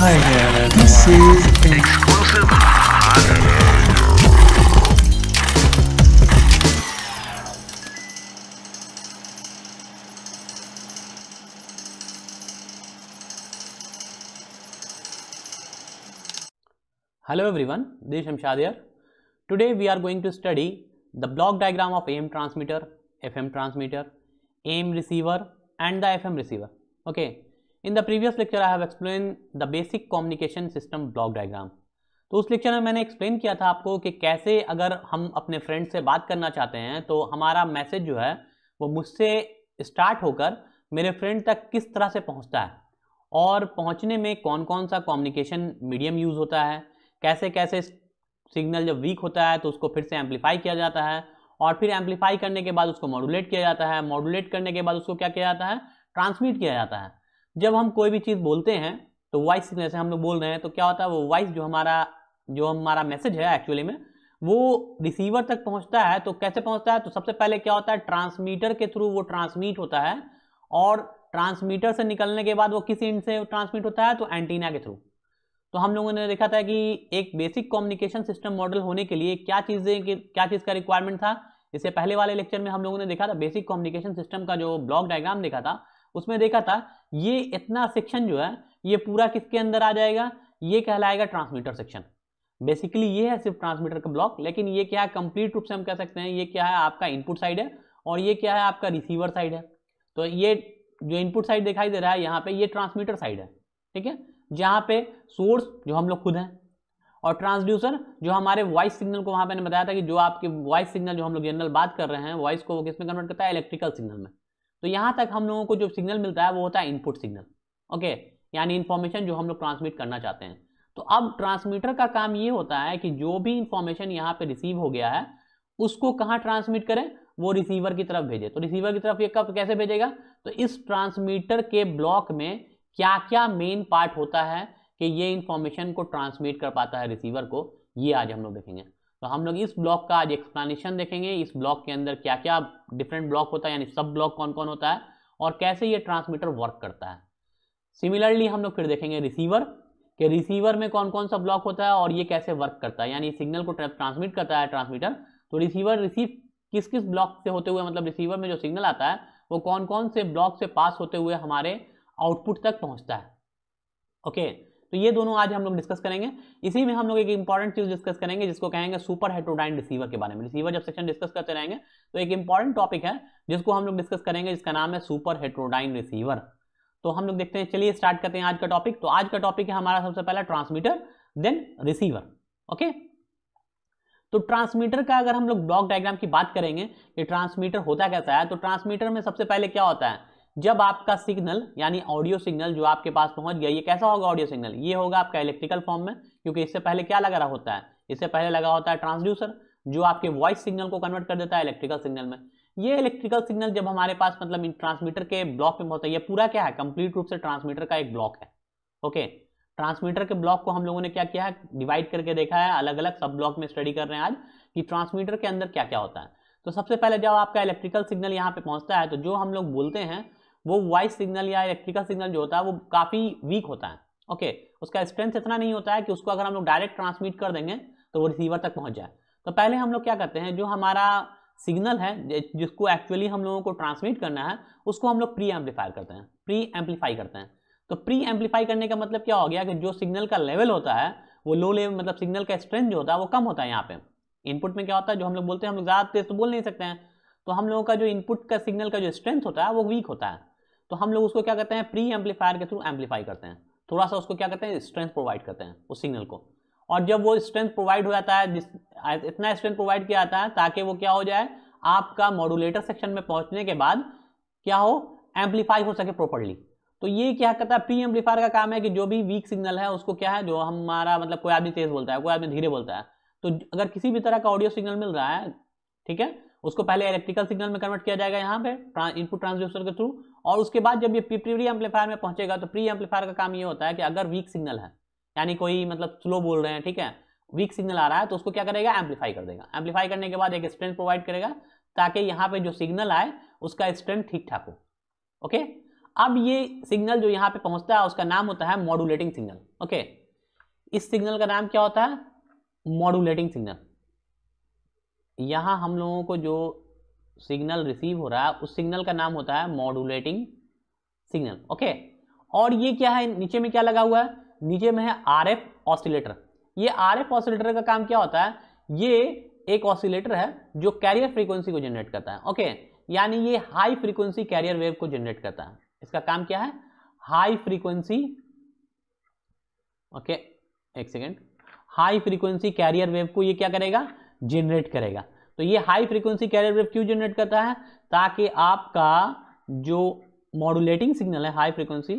Hi there, this is exclusive Hello everyone, this is Shamshad here. Today we are going to study the block diagram of AM transmitter, FM transmitter, AM receiver and the FM receiver. Okay, in the previous lecture I have explain the basic communication system block diagram तो उस lecture में मैंने explain किया था आपको कि कैसे अगर हम अपने फ्रेंड से बात करना चाहते हैं तो हमारा मैसेज जो है वो मुझसे स्टार्ट होकर मेरे फ्रेंड तक किस तरह से पहुंचता है और पहुंचने में कौन कौन सा कम्युनिकेशन मीडियम यूज़ होता है कैसे कैसे सिग्नल जब वीक होता है तो उसको फिर से एम्पलीफाई किया जाता है और फिर एम्पलीफाई करने के बाद उसको मॉडुलेट किया जाता है मॉडुलेट करने के बाद उसको क्या किया जाता है ट्रांसमिट किया जाता है जब हम कोई भी चीज़ बोलते हैं तो वॉइस सिग्नल से हम लोग बोल रहे हैं तो क्या होता है वो वॉइस जो हमारा जो हमारा मैसेज है एक्चुअली में वो रिसीवर तक पहुंचता है तो कैसे पहुंचता है तो सबसे पहले क्या होता है ट्रांसमीटर के थ्रू वो ट्रांसमीट होता है और ट्रांसमीटर से निकलने के बाद वो किस इंड से ट्रांसमिट होता है तो एंटीना के थ्रू तो हम लोगों ने देखा था कि एक बेसिक कम्युनिकेशन सिस्टम मॉडल होने के लिए क्या चीज़ें क्या चीज़ का रिक्वायरमेंट था इससे पहले वाले लेक्चर में हम लोगों ने देखा था बेसिक कम्युनिकेशन सिस्टम का जो ब्लॉक डायग्राम देखा था उसमें देखा था ये इतना सेक्शन जो है ये पूरा किसके अंदर आ जाएगा ये कहलाएगा ट्रांसमीटर सेक्शन बेसिकली ये है सिर्फ ट्रांसमीटर का ब्लॉक लेकिन ये क्या है कंप्लीट रूप से हम कह सकते हैं ये क्या है आपका इनपुट साइड है और ये क्या है आपका रिसीवर साइड है तो ये जो इनपुट साइड दिखाई दे रहा है यहाँ पे ये ट्रांसमीटर साइड है ठीक है जहाँ पे सोर्स जो हम लोग खुद हैं और ट्रांसड्यूसर जो हमारे वॉइस सिग्नल को वहाँ ने बताया था कि जो आपके वॉइस सिग्नल जो हम लोग जनरल बात कर रहे हैं वॉइस को वो किस में कन्वर्ट करता है इलेक्ट्रिकल सिग्नल में तो यहाँ तक हम लोगों को जो सिग्नल मिलता है वो होता है इनपुट सिग्नल ओके यानी इन्फॉर्मेशन जो हम लोग ट्रांसमिट करना चाहते हैं तो अब ट्रांसमीटर का काम ये होता है कि जो भी इंफॉर्मेशन यहाँ पे रिसीव हो गया है उसको कहाँ ट्रांसमिट करें वो रिसीवर की तरफ भेजे तो रिसीवर की तरफ ये कब कैसे भेजेगा तो इस ट्रांसमीटर के ब्लॉक में क्या क्या मेन पार्ट होता है कि ये इंफॉर्मेशन को ट्रांसमिट कर पाता है रिसीवर को ये आज हम लोग देखेंगे तो हम लोग इस ब्लॉक का आज एक्सप्लानशन देखेंगे इस ब्लॉक के अंदर क्या क्या डिफरेंट ब्लॉक होता है यानी सब ब्लॉक कौन कौन होता है और कैसे ये ट्रांसमीटर वर्क करता है सिमिलरली हम लोग फिर देखेंगे रिसीवर कि रिसीवर में कौन कौन सा ब्लॉक होता है और ये कैसे वर्क करता है यानी सिग्नल को ट्रांसमिट करता है ट्रांसमीटर तो रिसीवर रिसीव किस किस ब्लॉक से होते हुए मतलब रिसीवर में जो सिग्नल आता है वो कौन कौन से ब्लॉक से पास होते हुए हमारे आउटपुट तक पहुंचता है ओके okay. तो ये दोनों आज हम लोग डिस्कस करेंगे इसी में हम लोग एक इंपॉर्टेंट चीज डिस्कस करेंगे जिसको कहेंगे सुपर हेट्रोडाइन रिसीवर के बारे में रिसीवर जब सेक्शन डिस्कस करते रहेंगे तो एक इंपॉर्टेंट टॉपिक है जिसको हम लोग डिस्कस करेंगे जिसका नाम है सुपर हेट्रोडाइन रिसीवर तो हम लोग देखते हैं चलिए स्टार्ट करते हैं आज का टॉपिक तो आज का टॉपिक है हमारा सबसे पहला ट्रांसमीटर देन रिसीवर ओके तो ट्रांसमीटर का अगर हम लोग ब्लॉक डायग्राम की बात करेंगे कि ट्रांसमीटर होता कैसा है तो ट्रांसमीटर में सबसे पहले क्या होता है जब आपका सिग्नल यानी ऑडियो सिग्नल जो आपके पास पहुंच गया ये कैसा होगा ऑडियो सिग्नल ये होगा आपका इलेक्ट्रिकल फॉर्म में क्योंकि इससे पहले क्या लगा रहा होता है इससे पहले लगा होता है ट्रांसड्यूसर जो आपके वॉइस सिग्नल को कन्वर्ट कर देता है इलेक्ट्रिकल सिग्नल में ये इलेक्ट्रिकल सिग्नल जब हमारे पास मतलब इन ट्रांसमीटर के ब्लॉक में होता है ये पूरा क्या है कंप्लीट रूप से ट्रांसमीटर का एक ब्लॉक है ओके ट्रांसमीटर के ब्लॉक को हम लोगों ने क्या किया है डिवाइड करके देखा है अलग अलग सब ब्लॉक में स्टडी कर रहे हैं आज कि ट्रांसमीटर के अंदर क्या क्या होता है तो सबसे पहले जब आपका इलेक्ट्रिकल सिग्नल यहाँ पे पहुंचता है तो जो हम लोग बोलते हैं वो वॉइस सिग्नल या इलेक्ट्रिकल सिग्नल जो होता है वो काफ़ी वीक होता है ओके उसका स्ट्रेंथ इतना नहीं होता है कि उसको अगर हम लोग डायरेक्ट ट्रांसमिट कर देंगे तो वो रिसीवर तक पहुंच जाए तो पहले हम लोग क्या करते हैं जो हमारा सिग्नल है जिसको एक्चुअली हम लोगों को ट्रांसमिट करना है उसको हम लोग प्री एम्पलीफाई करते हैं प्री एम्पलीफाई करते हैं तो प्री एम्पलीफाई करने का मतलब क्या हो गया कि जो सिग्नल का लेवल होता है वो लो लेवल मतलब सिग्नल का स्ट्रेंथ जो होता है वो कम होता है यहाँ पे इनपुट में क्या होता है जो हम लोग बोलते हैं हम लोग ज़्यादा तेज तो बोल नहीं सकते हैं तो हम लोगों का जो इनपुट का सिग्नल का जो स्ट्रेंथ होता है वो वीक होता है तो हम लोग उसको क्या करते हैं प्री एम्पलीफायर के थ्रू एम्पलीफाई करते हैं थोड़ा सा उसको क्या करते हैं स्ट्रेंथ प्रोवाइड करते हैं उस सिग्नल को और जब वो स्ट्रेंथ प्रोवाइड हो जाता है जिस इतना स्ट्रेंथ प्रोवाइड किया जाता है ताकि वो क्या हो जाए आपका मॉडुलेटर सेक्शन में पहुंचने के बाद क्या हो एम्पलीफाई हो सके प्रॉपरली तो ये क्या करता है प्री एम्पलीफायर का काम है कि जो भी वीक सिग्नल है उसको क्या है जो हमारा मतलब कोई आदमी तेज बोलता है कोई आदमी धीरे बोलता है तो अगर किसी भी तरह का ऑडियो सिग्नल मिल रहा है ठीक है उसको पहले इलेक्ट्रिकल सिग्नल में कन्वर्ट किया जाएगा यहाँ पे इनपुट ट्रांसड्यूसर के थ्रू और उसके बाद जब ये प्री एम्पलीफायर में पहुंचेगा तो प्री एम्पलीफायर का काम ये होता है कि अगर वीक सिग्नल है यानी कोई मतलब स्लो बोल रहे हैं ठीक है वीक सिग्नल आ रहा है तो उसको क्या करेगा एम्पलीफाई कर देगा एम्पलीफाई करने के बाद एक स्ट्रेंथ प्रोवाइड करेगा ताकि यहाँ पे जो सिग्नल आए उसका स्ट्रेंथ ठीक ठाक हो ओके अब ये सिग्नल जो यहाँ पे पहुंचता है उसका नाम होता है मॉडुलेटिंग सिग्नल ओके इस सिग्नल का नाम क्या होता है मॉडुलेटिंग सिग्नल यहाँ हम लोगों को जो सिग्नल रिसीव हो रहा है उस सिग्नल का नाम होता है मॉडुलेटिंग सिग्नल ओके और ये क्या है नीचे में क्या लगा हुआ है नीचे में है आर एफ ऑसिलेटर ये आर एफ ऑसिलेटर का काम क्या होता है ये एक ऑसिलेटर है जो कैरियर फ्रीक्वेंसी को जनरेट करता है ओके यानी ये हाई फ्रीक्वेंसी कैरियर वेव को जनरेट करता है इसका काम क्या है हाई फ्रीक्वेंसी ओके एक second high frequency carrier wave को ये क्या करेगा जनरेट करेगा तो ये हाई फ्रीक्वेंसी कैरियर वेव क्यों जनरेट करता है ताकि आपका जो मॉड्यूलेटिंग सिग्नल है हाई फ्रीक्वेंसी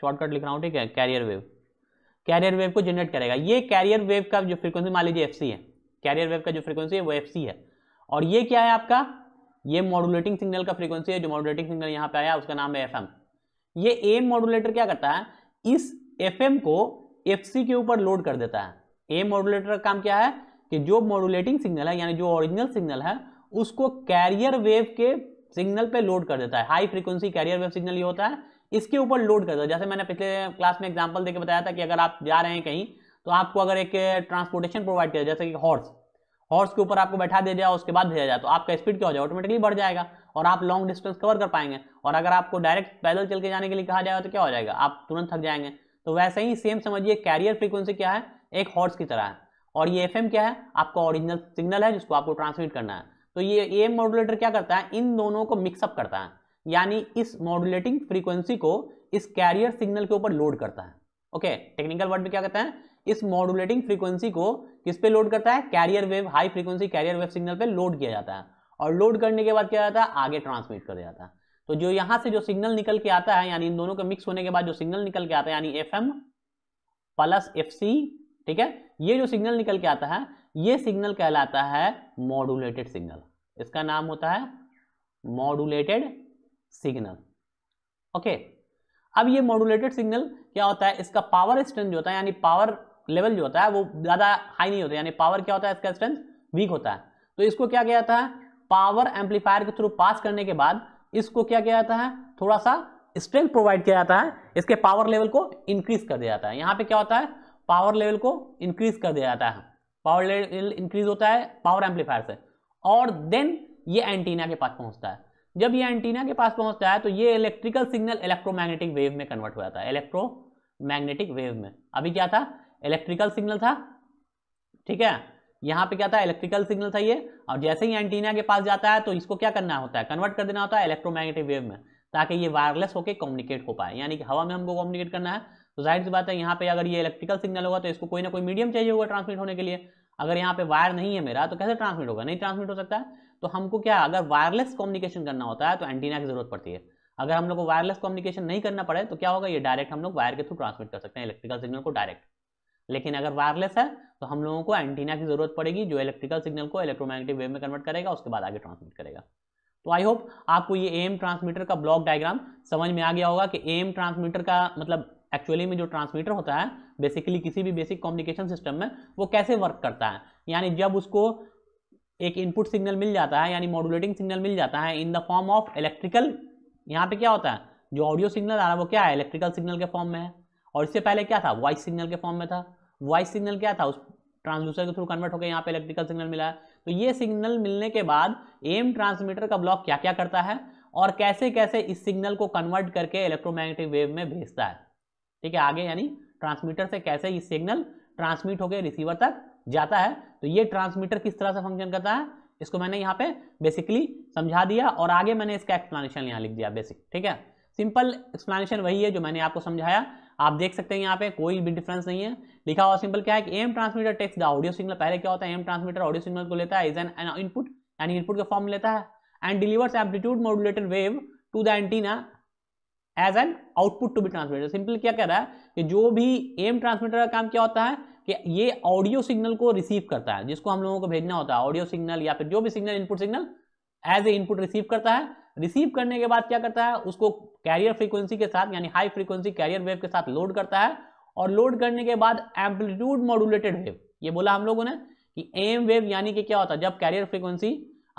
शॉर्टकट लिख रहा हूँ ठीक है कैरियर वेव कैरियर वेव को जनरेट करेगा ये कैरियर वेव का जो फ्रीक्वेंसी मान लीजिए एफ है कैरियर वेव का जो फ्रीक्वेंसी है वो एफ है और ये क्या है आपका ये मॉड्यूलेटिंग सिग्नल का फ्रीक्वेंसी है जो मॉड्यूलेटिंग सिग्नल यहाँ पे आया उसका नाम है एफ ये एम मॉडुलेटर क्या करता है इस एफ को एफ के ऊपर लोड कर देता है एम मॉड्यूलेटर का काम क्या है कि जो मॉडुलेटिंग सिग्नल है यानी जो ओरिजिनल सिग्नल है उसको कैरियर वेव के सिग्नल पे लोड कर देता है high frequency carrier wave signal ये होता है इसके ऊपर लोड कर देता है जैसे मैंने पिछले क्लास में एग्जाम्पल देकर बताया था कि अगर आप जा रहे हैं कहीं तो आपको अगर एक ट्रांसपोर्टेशन प्रोवाइड किया जैसे कि हॉर्स हॉर्स के ऊपर आपको बैठा दिया जाए उसके बाद भेजा जाए तो आपका स्पीड क्या हो जाए ऑटोमेटिकली बढ़ जाएगा और आप लॉन्ग डिस्टेंस कवर कर पाएंगे और अगर आपको डायरेक्ट पैदल चल के जाने के लिए कहा जाएगा तो क्या हो जाएगा आप तुरंत थक जाएंगे तो वैसे ही सेम समझिए कैरियर फ्रीक्वेंसी क्या है एक हॉर्स की तरह है और ये एफ क्या है आपका ओरिजिनल सिग्नल है जिसको आपको ट्रांसमिट करना है तो ये ए मॉडुलेटर क्या करता है इन दोनों को मिक्सअप करता है यानी इस मॉड्यूलेटिंग फ्रीक्वेंसी को इस कैरियर सिग्नल के ऊपर लोड करता है ओके टेक्निकल वर्ड में क्या कहते हैं इस मॉड्यूलेटिंग फ्रीक्वेंसी को किस पे लोड करता है carrier wave high frequency carrier wave signal पे लोड किया जाता है और लोड करने के बाद क्या जाता है आगे ट्रांसमिट कर जाता है तो जो यहाँ से जो सिग्नल निकल के आता है यानी इन दोनों के मिक्स होने के बाद जो सिग्नल निकल के आता है यानी F M plus F C ठीक है ये जो सिग्नल निकल के आता है ये सिग्नल कहलाता है मॉडुलेटेड सिग्नल इसका नाम होता है मॉडुलेटेड सिग्नल ओके अब ये मॉडुलेटेड सिग्नल क्या होता है इसका पावर स्ट्रेंथ जो होता है यानी पावर लेवल जो होता है वो ज़्यादा हाई नहीं होता यानी पावर क्या होता है इसका स्ट्रेंथ वीक होता है तो इसको क्या किया जाता है पावर एम्पलीफायर के थ्रू पास करने के बाद इसको क्या किया जाता है थोड़ा सा स्ट्रेंथ प्रोवाइड किया जाता है इसके पावर लेवल को इंक्रीज कर दिया जाता है यहाँ पे क्या होता है पावर लेवल को इंक्रीज कर दिया जाता है पावर लेवल इंक्रीज होता है पावर एम्पलीफायर से और देन ये एंटीना के पास पहुंचता है जब ये एंटीना के पास पहुंचता है तो ये इलेक्ट्रिकल सिग्नल इलेक्ट्रोमैग्नेटिक वेव में कन्वर्ट हो जाता है इलेक्ट्रो वेव में अभी क्या था इलेक्ट्रिकल सिग्नल था ठीक है यहाँ पे क्या था इलेक्ट्रिकल सिग्नल था ये और जैसे ही एंटीना के पास जाता है तो इसको क्या करना होता है कन्वर्ट कर देना होता है इलेक्ट्रोमैग्नेटिक वेव में ताकि ये वायरलेस होकर कम्युनिकेट हो पाए यानी कि हवा में हमको कम्युनिकेट करना है तो जाहिर सी बात है यहाँ पे अगर ये इलेक्ट्रिकल सिग्नल होगा तो इसको कोई ना कोई मीडियम चाहिए होगा ट्रांसमिट होने के लिए अगर यहाँ पे वायर नहीं है मेरा तो कैसे ट्रांसमिट होगा नहीं ट्रांसमिट हो सकता है तो हमको क्या अगर वायरलेस कम्युनिकेशन करना होता है तो एंटीना की जरूरत पड़ती है अगर हम लोग को वायरलेस कम्युनिकेशन नहीं करना पड़े तो क्या होगा ये डायरेक्ट हम लोग वायर के थ्रू ट्रांसमिट कर सकते हैं इलेक्ट्रिकल सिग्नल को डायरेक्ट लेकिन अगर वायरलेस है तो हम लोगों को एंटीना की जरूरत पड़ेगी जो इलेक्ट्रिकल सिग्नल को इलेक्ट्रोमैग्नेटिक वेव में कन्वर्ट करेगा उसके बाद आगे ट्रांसमिट करेगा तो आई होप आपको ये एम ट्रांसमीटर का ब्लॉक डायग्राम समझ में आ गया होगा कि एम ट्रांसमीटर का मतलब एक्चुअली में जो ट्रांसमीटर होता है बेसिकली किसी भी बेसिक कम्युनिकेशन सिस्टम में वो कैसे वर्क करता है यानी जब उसको एक इनपुट सिग्नल मिल जाता है यानी मॉडुलेटिंग सिग्नल मिल जाता है in the form of electrical यहाँ पे क्या होता है जो ऑडियो सिग्नल आ रहा है वो क्या है इलेक्ट्रिकल सिग्नल के फॉर्म में है और इससे पहले क्या था वॉइस सिग्नल के फॉर्म में था वॉइस सिग्नल क्या था उस ट्रांसड्यूसर के थ्रू कन्वर्ट होकर यहाँ पे इलेक्ट्रिकल सिग्नल मिला है तो ये सिग्नल मिलने के बाद एम ट्रांसमीटर का ब्लॉक क्या क्या करता है और कैसे कैसे इस सिग्नल को कन्वर्ट करके इलेक्ट्रोमैग्नेटिक वेव में भेजता है ठीक है आगे यानी ट्रांसमीटर से कैसे ये सिग्नल ट्रांसमिट होकर रिसीवर तक जाता है तो ये ट्रांसमीटर किस तरह से फंक्शन करता है इसको मैंने यहाँ पे बेसिकली समझा दिया और आगे मैंने इसका एक्सप्लेनेशन यहाँ लिख दिया बेसिक ठीक है सिंपल एक्सप्लेनेशन वही है जो मैंने आपको समझाया आप देख सकते हैं यहाँ पे कोई भी डिफरेंस नहीं है लिखा हुआ सिंपल क्या है कि M transmitter takes the audio signal पहले क्या होता है एम ट्रांसमीटर ऑडियो सिग्नल को लेता है इज एन इनपुट यानी इनपुट का फॉर्म लेता है and delivers amplitude modulator wave to the antenna as an output to be transmitted simple क्या कह रहा है कि जो भी एम ट्रांसमीटर का काम क्या होता है कि ये ऑडियो सिग्नल को रिसीव करता है जिसको हम लोगों को भेजना होता है ऑडियो सिग्नल या फिर जो भी signal input signal as a input receive करता है रिसीव करने के बाद क्या करता है उसको कैरियर फ्रीक्वेंसी के साथ यानी हाई फ्रीक्वेंसी कैरियर वेव के साथ लोड करता है और लोड करने के बाद एम्पलीट्यूड मॉडुलेटेड वेव ये बोला हम लोगों ने कि एम वेव यानी कि क्या होता है जब कैरियर फ्रीक्वेंसी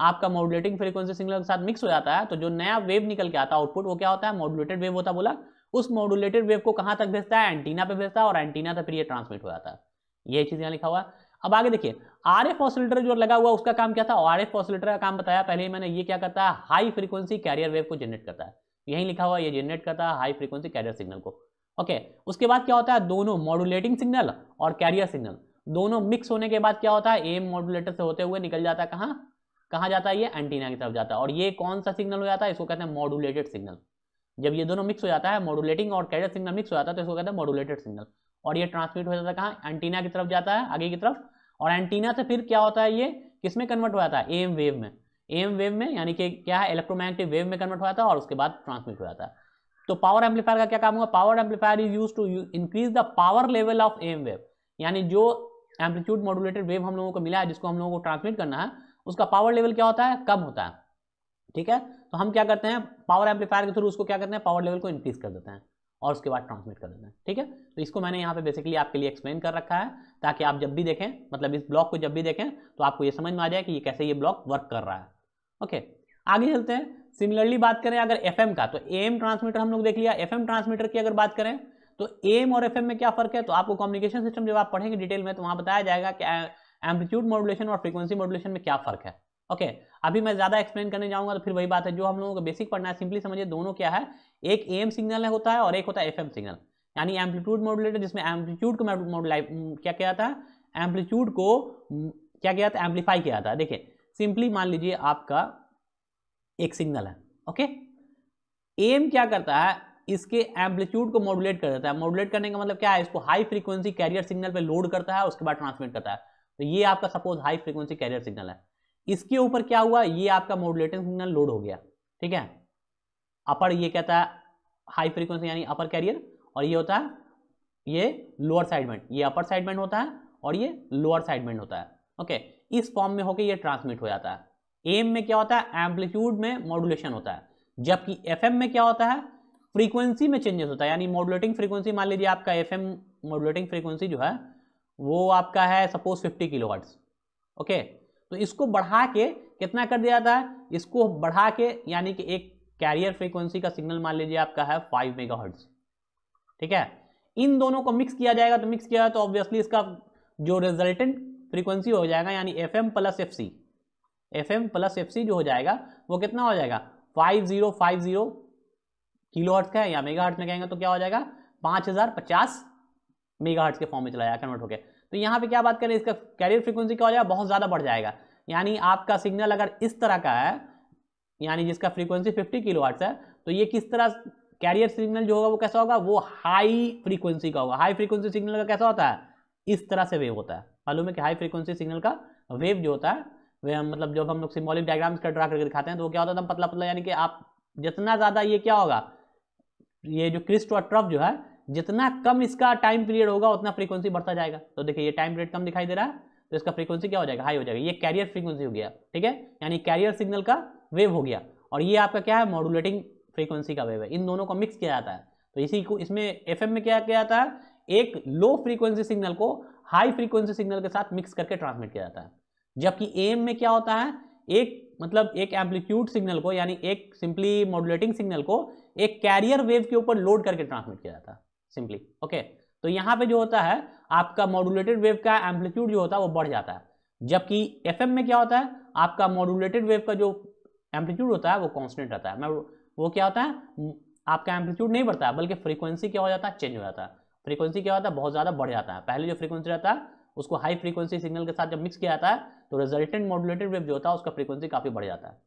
आपका मॉडुलेटिंग फ्रीक्वेंसी सिग्नल के साथ मिक्स हो जाता है तो जो नया वेव निकल के आता है आउटपुट वो क्या होता है मॉडुलेटेड वेव होता बोला उस मॉडुलेटेड वेव को कहाँ तक भेजता है एंटीना पे भेजता है और एंटीना तक फिर ये ट्रांसमिट हो जाता है ये चीज यहाँ लिखा हुआ है अब आगे देखिए आर एफ ऑसिलेटर जो लगा हुआ उसका काम क्या था आर एफ ऑसिलेटर का काम बताया पहले मैंने ये क्या करता है हाई फ्रीक्वेंसी कैरियर वेव को जनरेट करता है यही लिखा हुआ ये जनरेट करता है हाई फ्रीक्वेंसी कैरियर सिग्नल को ओके उसके बाद क्या होता है दोनों मॉडुलेटिंग सिग्नल और कैरियर सिग्नल दोनों मिक्स होने के बाद क्या होता है एम मॉडुलेटर से होते हुए निकल जाता है कहाँ कहाँ जाता है ये एंटीना की तरफ जाता है और ये कौन सा सिग्नल हो जाता है इसको कहते हैं मॉडुलेटेड सिग्नल जब ये दोनों मिक्स हो जाता है मॉडुलेटिंग और कैरियर सिग्नल मिक्स हो जाता है तो इसको कहते हैं मॉडुलेटेड सिग्नल और ये ट्रांसमिट हो जाता है कहाँ एंटीना की तरफ जाता है आगे की तरफ और एंटीना से फिर क्या होता है ये किस में कन्वर्ट हो जाता है एम वेव में एम वेव में यानी कि क्या है इलेक्ट्रोमैग्नेटिक वेव में कन्वर्ट हो जाता है और उसके बाद ट्रांसमिट हो जाता है तो पावर एम्पलीफायर का क्या काम होगा power amplifier is use to increase the power level of M wave यानी जो एम्पलीट्यूड मॉडुलेटेड वेव हम लोगों को मिला है जिसको हम लोगों को ट्रांसमिट करना है उसका पावर लेवल क्या होता है कम होता है ठीक है तो हम क्या करते हैं पावर एम्पलीफायर के थ्रू उसको क्या करते हैं पावर लेवल को इंक्रीज कर देते हैं और उसके बाद ट्रांसमिट कर देते हैं ठीक है तो इसको मैंने यहाँ पे बेसिकली आपके लिए एक्सप्लेन कर रखा है ताकि आप जब भी देखें मतलब इस ब्लॉक को जब भी देखें तो आपको ये समझ में आ जाए कि ये कैसे ये ब्लॉक वर्क कर रहा है ओके आगे चलते हैं सिमिलरली बात करें अगर एफ का तो एम ट्रांसमीटर हम लोग देख लिया एफ ट्रांसमीटर की अगर बात करें तो एम और एफ में क्या फर्क है तो आपको कम्युनिकेशन सिस्टम जब आप पढ़ेंगे डिटेल में तो वहाँ बताया जाएगा कि एम्पलीट्यूड मॉडुलेशन और फ्रीक्वेंसी मॉडुलेशन में क्या फ़र्क है ओके okay, अभी मैं ज़्यादा एक्सप्लेन करने जाऊंगा तो फिर वही बात है जो हम लोगों को बेसिक पढ़ना है सिंपली समझिए दोनों क्या है एक एम सिग्नल होता है और एक होता है एफ सिग्नल यानी एम्पलीट्यूड मॉडुलेटर जिसमें एम्पलीट्यूड को क्या किया जाता है एम्पलीट्यूड को क्या किया जाता एम्पलीफाई किया जाता है देखिए सिंपली मान लीजिए आपका एक सिग्नल है ओके एम क्या करता है इसके एम्पलीट्यूड को मॉडुलेट कर देता है मॉडुलेट करने का मतलब क्या है इसको हाई फ्रीक्वेंसी कैरियर सिग्नल पे लोड करता है उसके बाद ट्रांसमिट करता है तो ये आपका suppose high frequency carrier signal है इसके ऊपर क्या हुआ ये आपका मॉडुलेटिंग सिग्नल लोड हो गया ठीक है अपर ये कहता है हाई फ्रिक्वेंसी यानी अपर कैरियर और ये होता है ये लोअर साइड बैंड ये अपर साइड बैंड होता है और ये लोअर साइड बैंड होता है ओके इस फॉर्म में होकर ये ट्रांसमिट हो जाता है एम में क्या होता है एम्पलीट्यूड में मॉडुलेशन होता है जबकि एफ में क्या होता है फ्रीक्वेंसी में चेंजेस होता है यानी मॉडुलेटिंग फ्रीक्वेंसी मान लीजिए आपका एफ एम मॉडुलेटिंग फ्रीक्वेंसी जो है वो आपका है suppose fifty kilo hertz okay तो इसको बढ़ा के कितना कर दिया जाता है इसको बढ़ा के यानी कि एक कैरियर फ्रीक्वेंसी का सिग्नल मान लीजिए आपका है फाइव मेगा हर्ट्स ठीक है इन दोनों को मिक्स किया जाएगा तो मिक्स किया तो ऑब्वियसली इसका जो रिजल्टेंट फ्रीक्वेंसी हो जाएगा यानी F M plus F C F M plus F C जो हो जाएगा वो कितना हो जाएगा five zero five zero kilo hertz का है या मेगा हर्ट्स में कहेंगे तो क्या हो जाएगा पाँच हज़ार पचास मेगा के फॉर्म में चला जाएगा कन्वर्ट होकर तो यहाँ पे क्या बात करें इसका कैरियर फ्रीक्वेंसी क्या हो जाएगा बहुत ज़्यादा बढ़ जाएगा यानी आपका सिग्नल अगर इस तरह का है यानी जिसका फ्रीक्वेंसी 50 किलो है तो ये किस तरह कैरियर सिग्नल जो होगा वो कैसा होगा वो हाई फ्रीक्वेंसी का होगा हाई फ्रीक्वेंसी सिग्नल का कैसा होता है इस तरह से वेव होता है मालूम है कि हाई फ्रीक्वेंसी सिग्नल का वेव जो होता है वे हम मतलब जब हम लोग सिम्बॉलिक डायग्राम्स का ड्रा करके दिखाते हैं तो वो क्या होता है पतला पतला यानी कि आप जितना ज़्यादा ये क्या होगा ये जो क्रिस्ट और ट्रफ जो है जितना कम इसका टाइम पीरियड होगा उतना फ्रीक्वेंसी बढ़ता जाएगा तो देखिए ये टाइम पीरियड कम दिखाई दे रहा है तो इसका फ्रीक्वेंसी क्या हो जाएगा हाई हो जाएगा ये कैरियर फ्रीक्वेंसी हो गया ठीक है यानी कैरियर सिग्नल का वेव हो गया और ये आपका क्या है मॉडुलेटिंग फ्रीक्वेंसी का वेव है इन दोनों को मिक्स किया जाता है तो इसी को इसमें एफ में क्या किया जाता है एक लो फ्रीक्वेंसी सिग्नल को हाई फ्रीक्वेंसी सिग्नल के साथ मिक्स करके ट्रांसमिट किया जाता है जबकि ए में क्या होता है एक मतलब एक एम्पलीट्यूड सिग्नल को यानी एक सिंपली मॉडुलेटिंग सिग्नल को एक कैरियर वेव के ऊपर लोड करके ट्रांसमिट किया जाता है सिंपली ओके तो यहाँ पे जो होता है आपका मॉडुलेटेड वेव का एम्पलीट्यूड जो होता है वो बढ़ जाता है जबकि एफ में क्या होता है आपका मॉडुलेटेड वेव का जो एम्पलीट्यूड होता है वो कॉन्स्टेंट रहता है मैं वो क्या होता है आपका एम्पलीट्यूड नहीं बढ़ता है बल्कि फ्रीक्वेंसी क्या हो जाता है चेंज हो जाता है फ्रीक्वेंसी क्या होता है बहुत ज़्यादा बढ़ जाता है पहले जो फ्रीक्वेंसी रहता है उसको हाई फ्रीक्वेंसी सिग्नल के साथ जब मिक्स किया जाता है तो रिजल्टेंट मॉडुलेटेड वेव जो होता है उसका फ्रीक्वेंसी काफ़ी बढ़ जाता है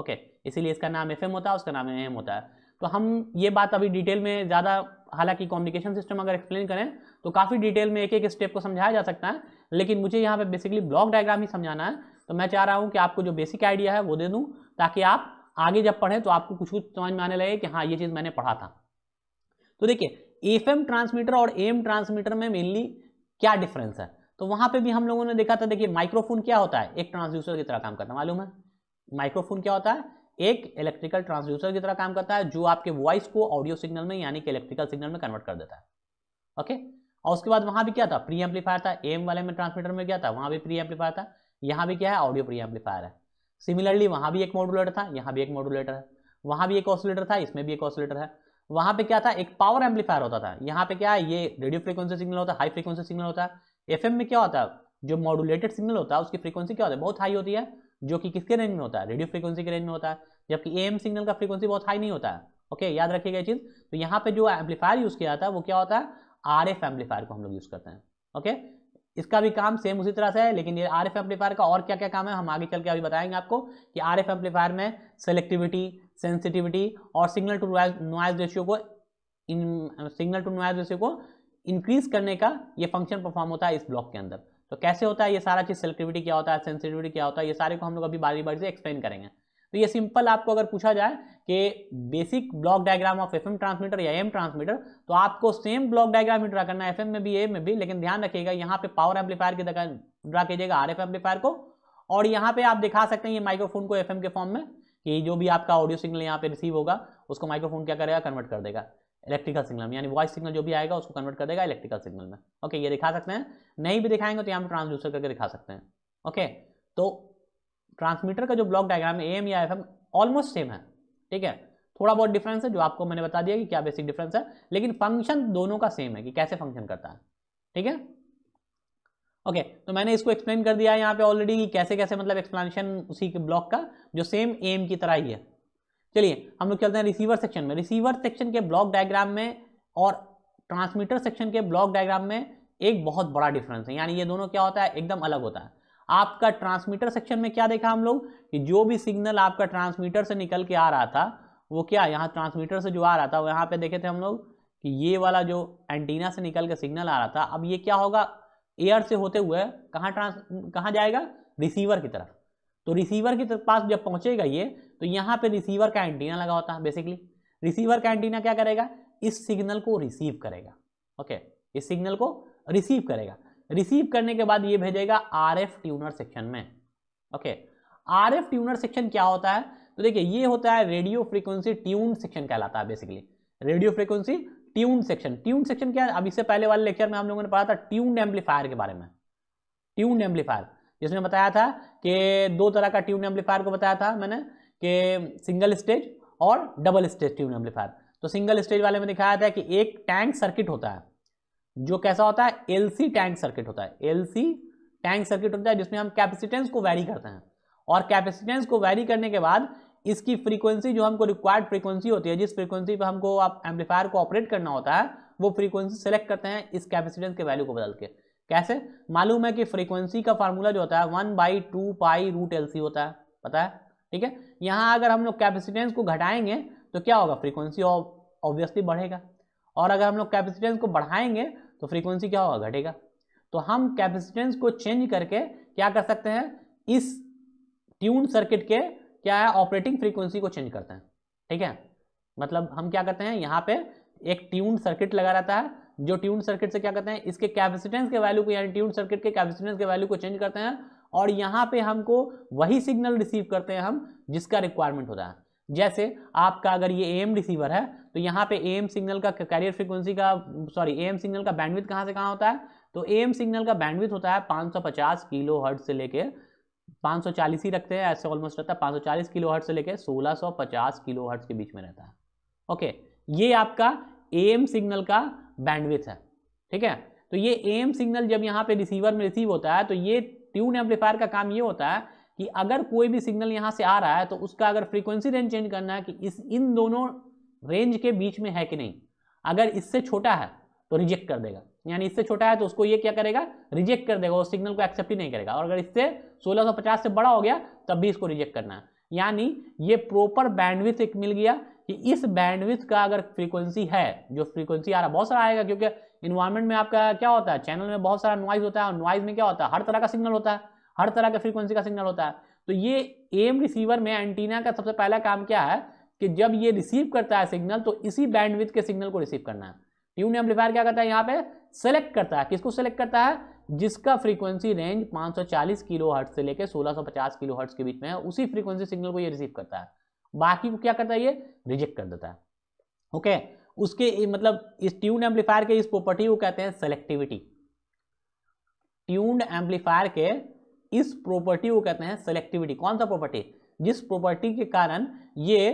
ओके इसीलिए इसका नाम एफ होता है उसका नाम एम होता है तो हम ये बात अभी डिटेल में ज़्यादा हालांकि कम्युनिकेशन सिस्टम अगर एक्सप्लेन करें तो काफ़ी डिटेल में एक एक स्टेप को समझाया जा सकता है लेकिन मुझे यहाँ पे बेसिकली ब्लॉक डायग्राम ही समझाना है तो मैं चाह रहा हूँ कि आपको जो बेसिक आइडिया है वो दे दूँ ताकि आप आगे जब पढ़ें तो आपको कुछ कुछ समझ में आने लगे कि हाँ ये चीज़ मैंने पढ़ा था तो देखिए एफ ट्रांसमीटर और एम ट्रांसमीटर में मेनली क्या डिफरेंस है तो वहाँ पर भी हम लोगों ने देखा था देखिए माइक्रोफोन क्या होता है एक ट्रांसड्यूसर की तरह काम करता है मालूम है माइक्रोफोन क्या होता है एक इलेक्ट्रिकल ट्रांसड्यूसर की तरह काम करता है जो आपके वॉइस को ऑडियो सिग्नल में यानी कि इलेक्ट्रिकल सिग्नल में कन्वर्ट कर देता है ओके और उसके बाद वहां भी क्या था प्री एम्पलीफायर था एम वाले में ट्रांसमीटर में क्या था वहां भी प्री एम्पलीफायर था यहाँ भी क्या है ऑडियो प्री एम्पलीफायर है सिमिलरली वहां भी एक मॉडुलेटर था यहाँ भी एक मॉडुलेटर है वहां भी एक ऑसिलेटर था इसमें भी एक ऑसिलेटर है वहां पे क्या था एक पावर एम्पलीफायर होता था यहाँ पे क्या है ये रेडियो फ्रीक्वेंसी सिग्नल होता है हाई फ्रीक्वेंसी सिग्नल होता है एफएम में क्या होता है जो मॉडुलेटेड सिग्नल होता है उसकी फ्रीक्वेंसी क्या होता है बहुत हाई होती है जो कि किसके रेंज में होता है रेडियो फ्रीक्वेंसी के रेंज में होता है जबकि एम सिग्नल का फ्रीक्वेंसी बहुत हाई नहीं होता है ओके याद रखिएगा चीज़ तो यहाँ पे जो एम्पलीफायर यूज़ किया जाता है वो क्या होता है आर एफ एम्पलीफायर को हम लोग यूज़ करते हैं ओके इसका भी काम सेम उसी तरह से है लेकिन ये आर एफ एम्पलीफायर का और क्या क्या काम है हम आगे चल के अभी बताएंगे आपको कि आर एफ एम्पलीफायर में सेलेक्टिविटी सेंसिटिविटी और सिग्नल टू नॉइज रेशियो को इन सिग्नल टू नॉइज रेशियो को इंक्रीज करने का ये फंक्शन परफॉर्म होता है इस ब्लॉक के अंदर तो कैसे होता है ये सारा चीज़ सेलेक्टिविटी क्या होता है सेंसिटिविटी क्या होता है ये सारे को हम लोग अभी बारी बारी से एक्सप्लेन करेंगे तो ये सिंपल आपको अगर पूछा जाए कि basic block diagram of FM transmitter या एम ट्रांसमीटर तो आपको सेम ब्लॉक डायग्राम ही ड्रा करना है एफएम में भी एम में भी लेकिन ध्यान रखिएगा यहाँ पे पावर एम्पलीफायर की ड्रा कीजिएगा आर एफ एम्पलीफायर को और यहाँ पे आप दिखा सकते हैं ये माइक्रोफोन को एफ के फॉर्म में कि जो भी आपका ऑडियो सिग्नल यहाँ पे रिसीव होगा उसको माइक्रोफोन क्या करेगा कन्वर्ट कर देगा इलेक्ट्रिकल सिग्नल में यानी वॉइस सिग्नल जो भी आएगा उसको कन्वर्ट कर देगा इलेक्ट्रिकल सिग्नल में ओके ये दिखा सकते हैं नहीं भी दिखाएंगे तो यहाँ पर ट्रांसड्यूसर करके दिखा सकते हैं ओके तो ट्रांसमीटर का जो ब्लॉक डायग्राम ए एम या एफ एम ऑलमोस्ट सेम है ठीक है थोड़ा बहुत डिफरेंस है जो आपको मैंने बता दिया कि क्या बेसिक डिफरेंस है लेकिन फंक्शन दोनों का सेम है कि कैसे फंक्शन करता है ठीक है ओके okay, तो मैंने इसको एक्सप्लेन कर दिया है यहाँ पे ऑलरेडी कि कैसे कैसे मतलब एक्सप्लेनेशन उसी के ब्लॉक का जो सेम एम की तरह ही है चलिए हम लोग चलते हैं रिसीवर सेक्शन में रिसीवर सेक्शन के ब्लॉक डायग्राम में और ट्रांसमीटर सेक्शन के ब्लॉक डायग्राम में एक बहुत बड़ा डिफरेंस है यानी ये दोनों क्या होता है एकदम अलग होता है आपका ट्रांसमीटर सेक्शन में क्या देखा हम लोग कि जो भी सिग्नल आपका ट्रांसमीटर से निकल के आ रहा था वो क्या यहाँ ट्रांसमीटर से जो आ रहा था वो यहाँ पे देखे थे हम लोग कि ये वाला जो एंटीना से निकल के सिग्नल आ रहा था अब ये क्या होगा एयर से होते हुए कहाँ ट्रांस कहाँ जाएगा रिसीवर की तरफ तो रिसीवर की तरफ पास जब पहुंचेगा ये तो यहाँ पे रिसीवर का एंटीना लगा होता है बेसिकली रिसीवर का एंटीना क्या करेगा इस सिग्नल को रिसीव करेगा ओके इस सिग्नल को रिसीव करेगा रिसीव करने के बाद ये भेजेगा आर एफ ट्यूनर सेक्शन में okay R F tuner section क्या होता है तो देखिए ये होता है रेडियो फ्रीक्वेंसी ट्यून सेक्शन कहलाता है basically radio frequency tune section tune section क्या है अब इससे पहले वाले लेक्चर में हम लोगों ने पढ़ा था ट्यून एम्पलीफायर के बारे में ट्यून एम्पलीफायर जिसमें बताया था कि दो तरह का ट्यून एम्पलीफायर को बताया था मैंने के सिंगल स्टेज और डबल स्टेज ट्यून एम्पलीफायर तो सिंगल स्टेज वाले में दिखाया था कि एक टैंक सर्किट होता है जो कैसा होता है एलसी टैंक सर्किट होता है एलसी टैंक सर्किट होता है जिसमें हम कैपेसिटेंस को वैरी करते हैं और कैपेसिटेंस को वैरी करने के बाद इसकी फ्रीक्वेंसी जो हमको रिक्वायर्ड फ्रीक्वेंसी होती है जिस फ्रीक्वेंसी पर हमको आप एम्पलीफायर को ऑपरेट करना होता है वो फ्रीक्वेंसी सेलेक्ट करते हैं इस कैपेसिटेंस के वैल्यू को बदल के कैसे मालूम है कि फ्रीक्वेंसी का फार्मूला जो होता है one by two pi root L होता है पता है ठीक है यहाँ अगर हम लोग कैपेसिटेंस को घटाएंगे तो क्या होगा फ्रीक्वेंसी ऑब्वियसली बढ़ेगा और अगर हम लोग कैपेसिटेंस को बढ़ाएंगे तो फ्रीक्वेंसी क्या होगा घटेगा तो हम कैपेसिटेंस को चेंज करके क्या कर सकते हैं इस ट्यून सर्किट के क्या है ऑपरेटिंग फ्रीक्वेंसी को चेंज करते हैं ठीक है मतलब हम क्या करते हैं यहाँ पे एक ट्यून सर्किट लगा रहता है जो ट्यून सर्किट से क्या करते हैं इसके कैपेसिटेंस के वैल्यू को यानी ट्यून सर्किट के कैपेसिटेंस के वैल्यू को चेंज करते हैं और यहाँ पे हमको वही सिग्नल रिसीव करते हैं हम जिसका रिक्वायरमेंट होता है जैसे आपका अगर ये एम रिसीवर है तो यहाँ पे एम सिग्नल का कैरियर फ्रिक्वेंसी का सॉरी एम सिग्नल का बैंडविथ कहाँ से कहाँ होता है तो एम सिग्नल का बैंडविथ होता है 550 किलो हर्ट से लेके 540 ही रखते हैं ऐसे ऑलमोस्ट रहता है पाँच किलो हर्ट से लेके सोलह किलो हर्ट के बीच में रहता है ओके ये आपका एम सिग्नल का बैंडविथ है ठीक है तो ये एम सिग्नल जब यहाँ पे रिसीवर में रिसीव होता है तो ये ट्यून एम्पलीफायर का काम ये होता है कि अगर कोई भी सिग्नल यहाँ से आ रहा है तो उसका अगर फ्रीक्वेंसी रेंज चेंज करना है कि इस इन दोनों रेंज के बीच में है कि नहीं अगर इससे छोटा है तो रिजेक्ट कर देगा यानी इससे छोटा है तो उसको ये क्या करेगा रिजेक्ट कर देगा उस सिग्नल को एक्सेप्ट ही नहीं करेगा और अगर इससे 1650 से बड़ा हो गया तब भी इसको रिजेक्ट करना है यानी ये प्रॉपर बैंडविथ एक मिल गया कि इस बैंडविथ का अगर फ्रीक्वेंसी है जो फ्रीक्वेंसी आ रहा है बहुत सारा आएगा क्योंकि इन्वायरमेंट में आपका क्या होता है चैनल में बहुत सारा नॉइज होता है और नॉइज में क्या होता है हर तरह का सिग्नल होता है हर तरह के फ्रीक्वेंसी का सिग्नल होता है तो ये एम रिसीवर में एंटीना का सबसे पहला काम क्या है कि जब ये रिसीव करता है सिग्नल तो इसी बैंडविथ के सिग्नल को रिसीव करना है ट्यून एम्पलीफायर क्या करता है यहाँ पे सेलेक्ट करता है किसको सेलेक्ट करता है जिसका फ्रीक्वेंसी रेंज 540 किलो हर्ट से लेकर 1650 किलो हर्ट्स के बीच में है उसी फ्रीक्वेंसी सिग्नल को ये रिसीव करता है बाकी को क्या करता है ये रिजेक्ट कर देता है ओके उसके मतलब इस ट्यून एम्पलीफायर के इस प्रॉपर्टी को कहते हैं सेलेक्टिविटी ट्यून्ड एम्पलीफायर के इस प्रॉपर्टी को कहते हैं सेलेक्टिविटी कौन सा प्रॉपर्टी जिस प्रॉपर्टी के कारण ये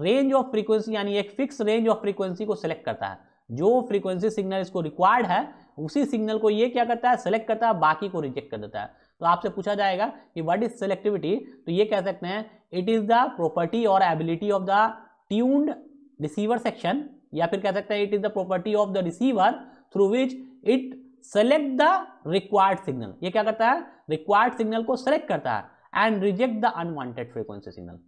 रेंज ऑफ फ्रीक्वेंसी यानी एक फिक्स रेंज ऑफ फ्रीक्वेंसी को सिलेक्ट करता है जो फ्रीक्वेंसी सिग्नल इसको रिक्वायर्ड है उसी सिग्नल को ये क्या करता है सेलेक्ट करता है बाकी को रिजेक्ट कर देता है तो आपसे पूछा जाएगा कि व्हाट इज सेलेक्टिविटी तो ये कह सकते हैं इट इज द प्रॉपर्टी और ability of the tuned receiver section या फिर कह सकते हैं it is the property of the receiver through which it select the required signal ये क्या करता है रिक्वायर्ड सिग्नल को सेलेक्ट करता है and reject the unwanted frequency signal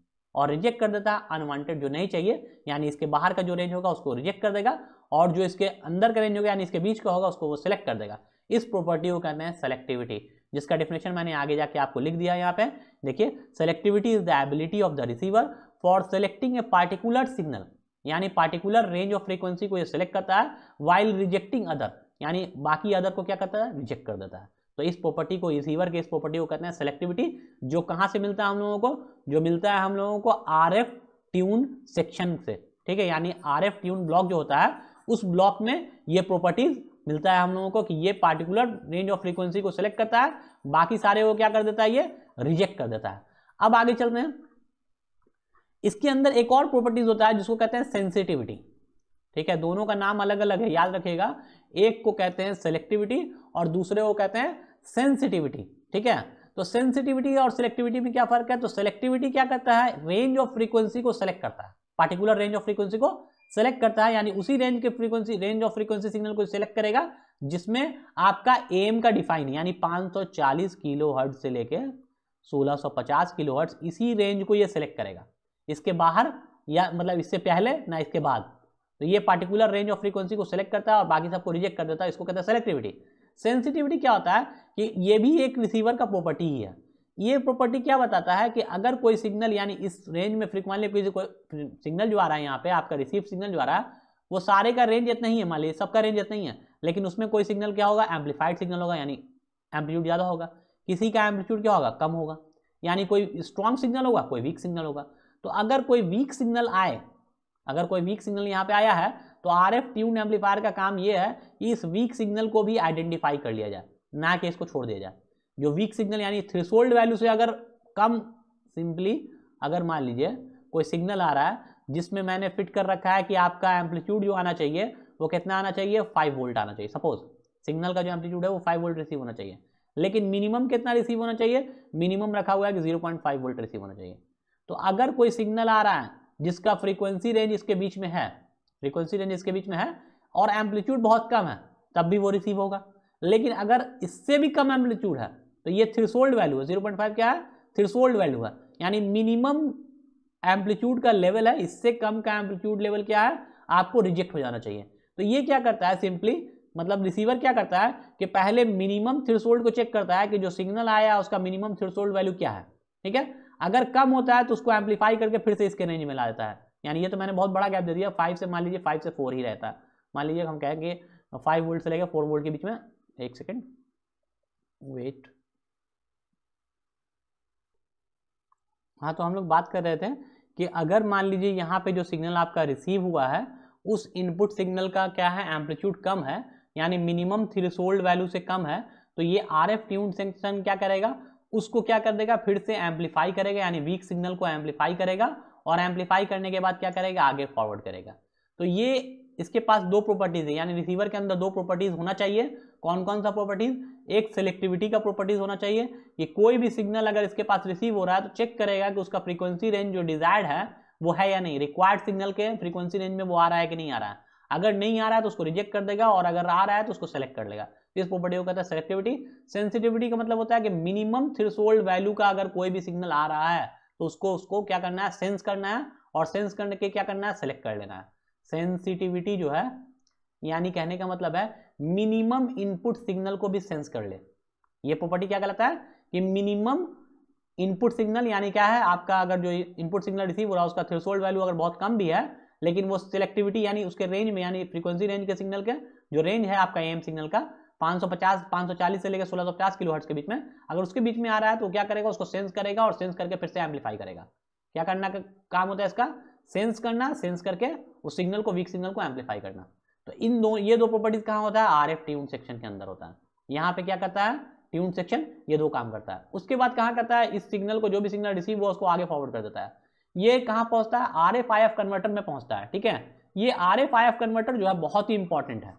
और रिजेक्ट कर देता है अनवांटेड जो नहीं चाहिए यानी इसके बाहर का जो रेंज होगा उसको रिजेक्ट कर देगा और जो इसके अंदर का रेंज होगा यानी इसके बीच का होगा उसको वो सेलेक्ट कर देगा इस प्रॉपर्टी को कहते हैं सेलेक्टिविटी जिसका डिफिनेशन मैंने आगे जाके आपको लिख दिया यहाँ पे देखिए selectivity is the ability of the receiver for selecting a particular signal यानी पार्टिकुलर रेंज ऑफ फ्रीक्वेंसी को ये सेलेक्ट करता है वाइल रिजेक्टिंग अदर यानी बाकी अदर को क्या करता है रिजेक्ट कर देता है तो इस प्रॉपर्टी को रिसीवर के इस प्रॉपर्टी को कहते हैं सेलेक्टिविटी जो कहाँ से मिलता है हम लोगों को जो मिलता है हम लोगों को आर एफ ट्यून सेक्शन से ठीक है यानी आर एफ ट्यून ब्लॉक जो होता है उस ब्लॉक में ये प्रॉपर्टीज मिलता है हम लोगों को कि ये पार्टिकुलर रेंज ऑफ फ्रीक्वेंसी को सिलेक्ट करता है बाकी सारे वो क्या कर देता है ये रिजेक्ट कर देता है अब आगे चलते हैं इसके अंदर एक और प्रॉपर्टीज होता है जिसको कहते हैं सेंसिटिविटी ठीक है दोनों का नाम अलग अलग है याद रखिएगा एक को कहते हैं सेलेक्टिविटी और दूसरे को कहते हैं सेंसिटिविटी ठीक है तो सेंसिटिविटी और सेलेक्टिविटी में क्या फर्क है तो सेलेक्टिविटी क्या करता है रेंज ऑफ फ्रीक्वेंसी को सेलेक्ट करता है पार्टिकुलर रेंज ऑफ फ्रीक्वेंसी को सेलेक्ट करता है यानी उसी रेंज के frequency range of frequency signal को सिलेक्ट करेगा जिसमें आपका एम का डिफाइन यानी 540 किलो हर्ट से लेके 1650 किलो हर्ट इसी रेंज को ये सिलेक्ट करेगा इसके बाहर या मतलब इससे पहले ना इसके बाद तो ये पार्टिकुलर रेंज ऑफ फ्रीक्वेंसी को सिलेक्ट करता है और बाकी सबको रिजेक्ट कर देता है इसको कहता है सेलेक्टिविटी सेंसिटिविटी क्या होता है कि ये भी एक रिसीवर का प्रॉपर्टी ही है ये प्रॉपर्टी क्या बताता है कि अगर कोई सिग्नल यानी इस रेंज में मान कोई, कोई सिग्नल जो आ रहा है यहाँ पे आपका रिसीव सिग्नल जो आ रहा है वो सारे का रेंज इतना ही है मान लीजिए सबका रेंज इतना ही है लेकिन उसमें कोई सिग्नल क्या होगा एम्पलीफाइड सिग्नल होगा यानी एम्पलीट्यूड ज़्यादा होगा किसी का एम्पलीट्यूड क्या होगा कम होगा यानी कोई स्ट्रॉन्ग सिग्नल होगा कोई वीक सिग्नल होगा तो अगर कोई वीक सिग्नल आए अगर कोई वीक सिग्नल यहाँ पे आया है तो आर एफ ट्यून एम्पलीफायर का काम ये है कि इस वीक सिग्नल को भी आइडेंटिफाई कर लिया जाए ना कि इसको छोड़ दिया जाए जो वीक सिग्नल यानी थ्रेशोल्ड वैल्यू से अगर कम सिंपली अगर मान लीजिए कोई सिग्नल आ रहा है जिसमें मैंने फिट कर रखा है कि आपका एम्पलीट्यूड जो आना चाहिए वो कितना आना चाहिए फाइव वोल्ट आना चाहिए सपोज सिग्नल का जो एम्पलीट्यूड है वो फाइव वोल्ट रिसीव होना चाहिए लेकिन मिनिमम कितना रिसीव होना चाहिए मिनिमम रखा हुआ है कि zero point five volt receive होना चाहिए तो अगर कोई सिग्नल आ रहा है जिसका फ्रीक्वेंसी रेंज इसके बीच में है फ्रीक्वेंसी रेंज इसके बीच में है और एम्पलीट्यूड बहुत कम है तब भी वो रिसीव होगा लेकिन अगर इससे भी कम एम्पलीट्यूड है तो ये थ्रिसोल्ड वैल्यू है जीरो पॉइंट फाइव क्या है थ्रिसोल्ड वैल्यू है यानी मिनिमम एम्पलीट्यूड का लेवल है इससे कम का एम्पलीट्यूड लेवल क्या है आपको रिजेक्ट हो जाना चाहिए तो ये क्या करता है सिंपली मतलब रिसीवर क्या करता है कि पहले मिनिमम थ्रिसोल्ड को चेक करता है कि जो सिग्नल आया उसका मिनिमम थ्रिसोल्ड वैल्यू क्या है ठीक है अगर कम होता है तो उसको एम्पलीफाई करके फिर से इसके रेंज में ला देता है यानी ये तो मैंने बहुत बड़ा गैप दे दिया फाइव से मान लीजिए फाइव से फोर ही रहता है मान लीजिए हम कहेंगे फाइव वोल्ट से लेकर फोर वोल्ट के बीच में एक सेकेंड वेट हाँ तो हम लोग बात कर रहे थे कि अगर मान लीजिए यहाँ पे जो सिग्नल आपका रिसीव हुआ है उस इनपुट सिग्नल का क्या है एम्पलीट्यूड कम है यानी मिनिमम थ्रिसोल्ड वैल्यू से कम है तो ये आर एफ ट्यून सेंशन क्या करेगा उसको क्या कर देगा फिर से एम्पलीफाई करेगा यानी वीक सिग्नल को एम्पलीफाई करेगा और एम्पलीफाई करने के बाद क्या करेगा आगे फॉरवर्ड करेगा तो ये इसके पास दो प्रॉपर्टीज है यानी रिसीवर के अंदर दो प्रॉपर्टीज होना चाहिए कौन कौन सा प्रॉपर्टीज एक सेलेक्टिविटी का प्रॉपर्टीज होना चाहिए कि कोई भी सिग्नल अगर इसके पास रिसीव हो रहा है तो चेक करेगा कि उसका फ्रीक्वेंसी रेंज जो डिजायर्ड है वो है या नहीं रिक्वायर्ड सिग्नल के फ्रीक्वेंसी रेंज में वो आ रहा है कि नहीं आ रहा है अगर नहीं आ रहा है तो उसको रिजेक्ट कर देगा और अगर आ रहा है तो उसको सेलेक्ट कर लेगा तो इस प्रॉपर्टी को कहता है सेलेक्टिविटी सेंसिटिविटी का मतलब होता है कि मिनिमम थ्रिसोल्ड वैल्यू का अगर कोई भी सिग्नल आ रहा है तो उसको उसको क्या करना है सेंस करना है और सेंस करने के क्या करना है सेलेक्ट कर लेना है सेंसिटिविटी जो है यानी कहने का मतलब है मिनिमम इनपुट सिग्नल को भी सेंस कर ले ये प्रॉपर्टी क्या कहलाता है कि मिनिमम इनपुट सिग्नल यानी क्या है आपका अगर जो इनपुट सिग्नल रिसीव हो रहा है उसका थ्रेसोल्ड वैल्यू अगर बहुत कम भी है लेकिन वो सिलेक्टिविटी यानी उसके रेंज में यानी फ्रीक्वेंसी रेंज के सिग्नल के जो रेंज है आपका एम सिग्नल का 550 540 से लेकर 1650 हर्ट्स के बीच में अगर उसके बीच में आ रहा है तो क्या करेगा उसको सेंस करेगा और सेंस करके फिर से एम्पलीफाई करेगा क्या करना का, काम होता है इसका सेंस करना सेंस करके उस सिग्नल को वीक सिग्नल को एम्पलीफाई करना तो इन दो ये दो प्रॉपर्टीज कहाँ होता है आर एफ ट्यून सेक्शन के अंदर होता है यहाँ पे क्या करता है ट्यून सेक्शन ये दो काम करता है उसके बाद कहाँ करता है इस सिग्नल को जो भी सिग्नल रिसीव हुआ उसको आगे फॉरवर्ड कर देता है ये कहाँ पहुँचता है R F I F converter में पहुँचता है ठीक है ये R F I F converter जो है बहुत ही इंपॉर्टेंट है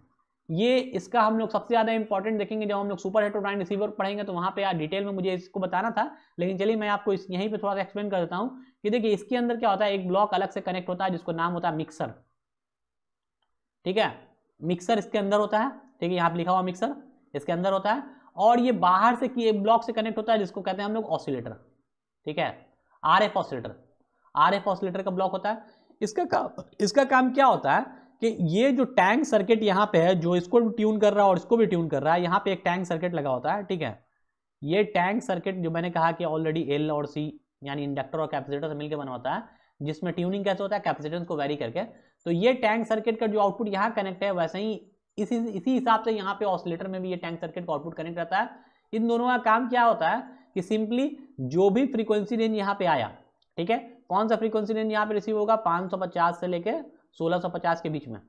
ये इसका हम लोग सबसे ज़्यादा इंपॉर्टेंट देखेंगे जब हम लोग सुपर हेट्रोडाइन रिसीवर पढ़ेंगे तो वहाँ पे यार डिटेल में मुझे इसको बताना था लेकिन चलिए मैं आपको इस यहीं पे थोड़ा सा एक्सप्लेन कर देता हूँ कि देखिए इसके अंदर क्या होता है एक ब्लॉक अलग से कनेक्ट होता है जिसको नाम होता है मिक्सर ठीक है मिक्सर इसके अंदर होता है ठीक है यहाँ पर लिखा हुआ मिक्सर इसके अंदर होता है और ये बाहर से कि ब्लॉक से कनेक्ट होता है जिसको कहते हैं हम लोग ऑसिलेटर ठीक है R F oscillator R F oscillator का ब्लॉक होता है इसका काम इसका काम क्या होता है कि ये जो टैंक सर्किट यहाँ पे है जो इसको भी ट्यून कर रहा है और इसको भी ट्यून कर रहा है यहाँ पे एक टैंक सर्किट लगा होता है ठीक है ये टैंक सर्किट जो मैंने कहा कि ऑलरेडी एल और सी यानी इंडक्टर और कैपेसिटर से मिलकर बना होता है जिसमें ट्यूनिंग कैसे होता है कैपेसिटेंस को वेरी करके तो ये टैंक सर्किट का जो आउटपुट यहाँ कनेक्ट है वैसे ही इसी इसी हिसाब से यहाँ पे ऑसिलेटर में भी ये टैंक सर्किट का आउटपुट कनेक्ट रहता है इन दोनों का काम क्या होता है कि सिंपली जो भी फ्रीक्वेंसी रेंज यहाँ पे आया ठीक है कौन सा फ्रीक्वेंसी रेंज यहाँ पे रिसीव होगा पचास से लेकर 1650 के बीच में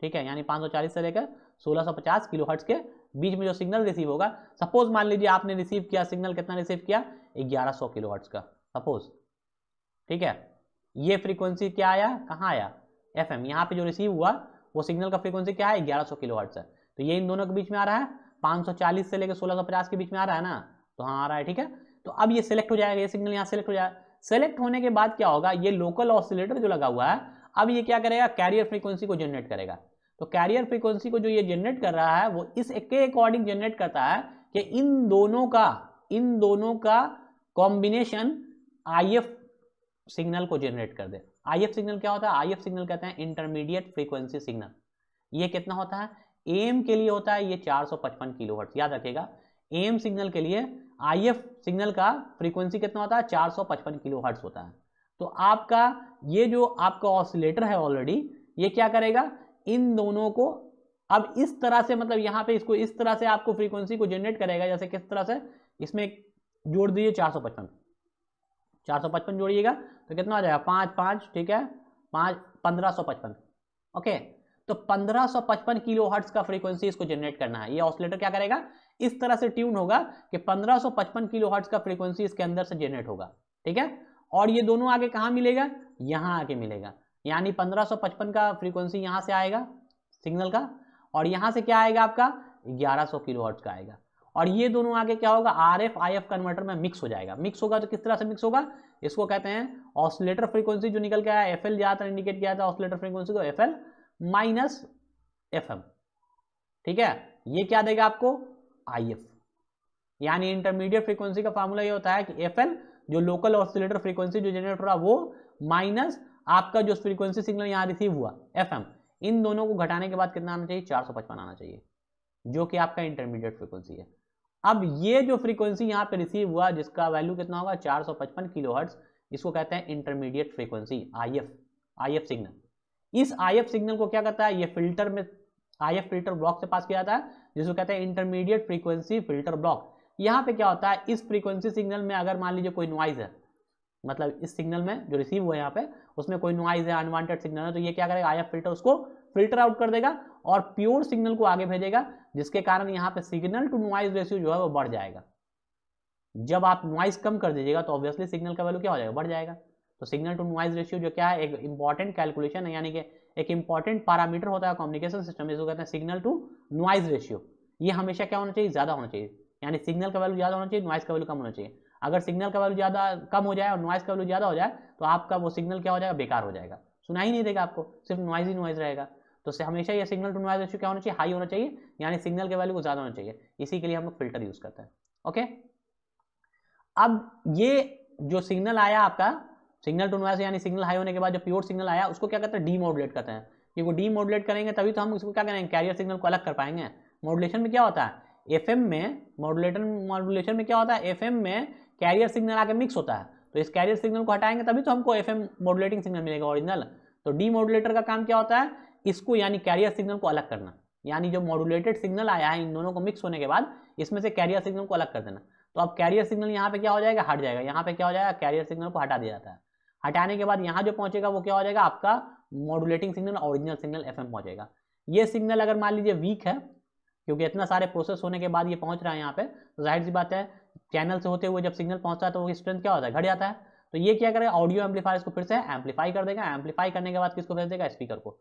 ठीक है यानी 540 से लेकर 1650 किलोहर्ट्ज के बीच में जो सिग्नल रिसीव होगा सपोज मान लीजिए आपने रिसीव किया सिग्नल कितना रिसीव किया 1100 किलोहर्ट्ज का सपोज ठीक है ये फ्रीक्वेंसी क्या आया कहाँ आया एफ एम यहाँ पे जो रिसीव हुआ वो सिग्नल का फ्रीक्वेंसी क्या है ग्यारह सौ किलो है तो ये इन दोनों के बीच में आ रहा है पाँच से लेकर सोलह के बीच में आ रहा है ना तो हाँ आ रहा है ठीक है तो अब ये सिलेक्ट हो जाएगा ये सिग्नल यहाँ सेलेक्ट हो जाएगा सेलेक्ट होने के बाद क्या होगा ये लोकल ऑसिलेटर जो लगा हुआ है अब ये क्या करेगा कैरियर फ्रीक्वेंसी को जनरेट करेगा तो कैरियर फ्रीक्वेंसी को जो ये जनरेट कर रहा है वो इस के अकॉर्डिंग जनरेट करता है कि इन दोनों का इन दोनों का कॉम्बिनेशन आई सिग्नल को जनरेट कर दे आई सिग्नल क्या होता है आई सिग्नल कहते हैं इंटरमीडिएट फ्रीक्वेंसी सिग्नल ये कितना होता है एम के लिए होता है ये 455 किलोहर्ट्ज याद रखेगा एम सिग्नल के लिए आई सिग्नल का फ्रीक्वेंसी कितना होता है किलो किलोहर्ट्ज होता है तो आपका ये जो आपका ऑसिलेटर है ऑलरेडी ये क्या करेगा इन दोनों को अब इस तरह से मतलब यहाँ पे इसको इस तरह से आपको फ्रीक्वेंसी को जनरेट करेगा जैसे किस तरह से इसमें जोड़ दीजिए चार सौ पचपन चार पचपन जोड़िएगा तो कितना आ जाएगा पाँच पाँच ठीक है पाँच पंद्रह सौ पचपन ओके तो पंद्रह सौ पचपन किलो हर्ट्स का फ्रीक्वेंसी इसको जनरेट करना है ये ऑसिलेटर क्या करेगा इस तरह से ट्यून होगा कि पंद्रह सौ पचपन किलो हर्ट्स का फ्रीक्वेंसी इसके अंदर से जनरेट होगा ठीक है और ये दोनों आगे कहाँ मिलेगा यहाँ आके मिलेगा यानी 1555 का फ्रीक्वेंसी यहाँ से आएगा सिग्नल का और यहाँ से क्या आएगा आपका 1100 किलोवाट का आएगा और ये दोनों आगे क्या होगा R F I F converter में मिक्स हो जाएगा मिक्स होगा तो किस तरह से मिक्स होगा इसको कहते हैं ऑसलेटर फ्रीक्वेंसी जो निकल के आया एफ एल ज़्यादातर इंडिकेट किया था ऑसलेटर फ्रीक्वेंसी को F L minus F M ठीक है ये क्या देगा आपको आई एफ यानी इंटरमीडिएट फ्रीक्वेंसी का फॉर्मूला ये होता है कि एफ एल जो लोकल ऑसिलेटर फ्रीक्वेंसी जो जनरेट हो रहा वो माइनस आपका जो फ्रीक्वेंसी सिग्नल यहाँ रिसीव हुआ एफ इन दोनों को घटाने के बाद कितना आना चाहिए चार सौ पचपन आना चाहिए जो कि आपका इंटरमीडिएट फ्रीक्वेंसी है अब ये जो फ्रीक्वेंसी यहाँ पे रिसीव हुआ जिसका वैल्यू कितना होगा 455 हर्ट्स इसको कहते हैं intermediate frequency IF IF signal इस आईएफ सिग्नल को क्या करता है ये फिल्टर में आईएफ फिल्टर ब्लॉक से पास किया जाता है जिसको कहते हैं इंटरमीडिएट फ्रीक्वेंसी फिल्टर ब्लॉक यहाँ पे क्या होता है इस फ्रीक्वेंसी सिग्नल में अगर मान लीजिए कोई नॉइज़ है मतलब इस सिग्नल में जो रिसीव हुआ यहाँ पे उसमें कोई नॉइज़ है अनवांटेड सिग्नल है तो ये क्या करेगा आई फिल्टर उसको फिल्टर आउट कर देगा और प्योर सिग्नल को आगे भेजेगा जिसके कारण यहाँ पे सिग्नल टू नॉइज रेशियो जो है वो बढ़ जाएगा जब आप नॉइज कम कर दीजिएगा तो ऑब्वियसली सिग्नल का वैल्यू क्या हो जाएगा बढ़ जाएगा तो सिग्नल टू नॉइज रेशियो जो क्या है एक इंपॉर्टेंट कैलकुलेशन है यानी कि एक इंपॉर्टेंट पैरामीटर होता है कम्युनिकेशन सिस्टम जिसको कहते हैं सिग्नल टू नॉइज रेशियो ये हमेशा क्या होना चाहिए ज़्यादा होना चाहिए यानी सिग्नल का वैल्यू ज़्यादा होना चाहिए नॉइस का वैल्यू कम होना चाहिए अगर सिग्नल का वैल्यू ज़्यादा कम हो जाए और नॉइस का वैल्यू ज़्यादा हो जाए तो आपका वो सिग्नल क्या हो जाएगा बेकार हो जाएगा सुना ही नहीं देगा आपको सिर्फ नॉइज ही नॉइज रहेगा तो से हमेशा ये सिग्नल टू नॉइज रेशियो क्या होना चाहिए हाई होना चाहिए यानी सिग्नल के वैल्यू को ज़्यादा होना चाहिए इसी के लिए हम लोग फिल्टर यूज़ करते हैं ओके अब ये जो सिग्नल आया आपका सिग्नल टू नॉइज यानी सिग्नल हाई होने के बाद जो प्योर सिग्नल आया उसको क्या कहते हैं डीमोडुलेट करते हैं क्योंकि डी डीमोडुलेट करेंगे तभी तो हम उसको क्या करेंगे कैरियर सिग्नल को अलग कर पाएंगे मॉडुलेशन में क्या होता है एफ में मॉडुलेटर मॉडुलेशन में क्या होता है एफ में कैरियर सिग्नल आके मिक्स होता है तो इस कैरियर सिग्नल को हटाएंगे तभी तो हमको एफ मॉडुलेटिंग सिग्नल मिलेगा ओरिजिनल तो डी मॉडुलेटर का काम क्या होता है इसको यानी कैरियर सिग्नल को अलग करना यानी जो मॉडुलेटेड सिग्नल आया है इन दोनों को मिक्स होने के बाद इसमें से कैरियर सिग्नल को अलग कर देना तो अब कैरियर सिग्नल यहाँ पे क्या हो जाएगा हट जाएगा यहाँ पे क्या हो जाएगा कैरियर सिग्नल को हटा दिया जाता है हटाने के बाद यहाँ जो पहुंचेगा वो क्या हो जाएगा आपका modulating signal original signal F पहुंचेगा ये सिग्नल अगर मान लीजिए वीक है क्योंकि इतना सारे प्रोसेस होने के बाद ये पहुंच रहा है यहाँ पे तो जाहिर सी बात है चैनल से होते हुए जब सिग्नल पहुंचता है तो वो स्ट्रेंथ क्या होता है घट जाता है तो ये क्या करेगा ऑडियो एम्पलीफायर इसको फिर से एम्पलीफाई कर देगा एम्पलीफाई करने के बाद किसको भेज देगा स्पीकर को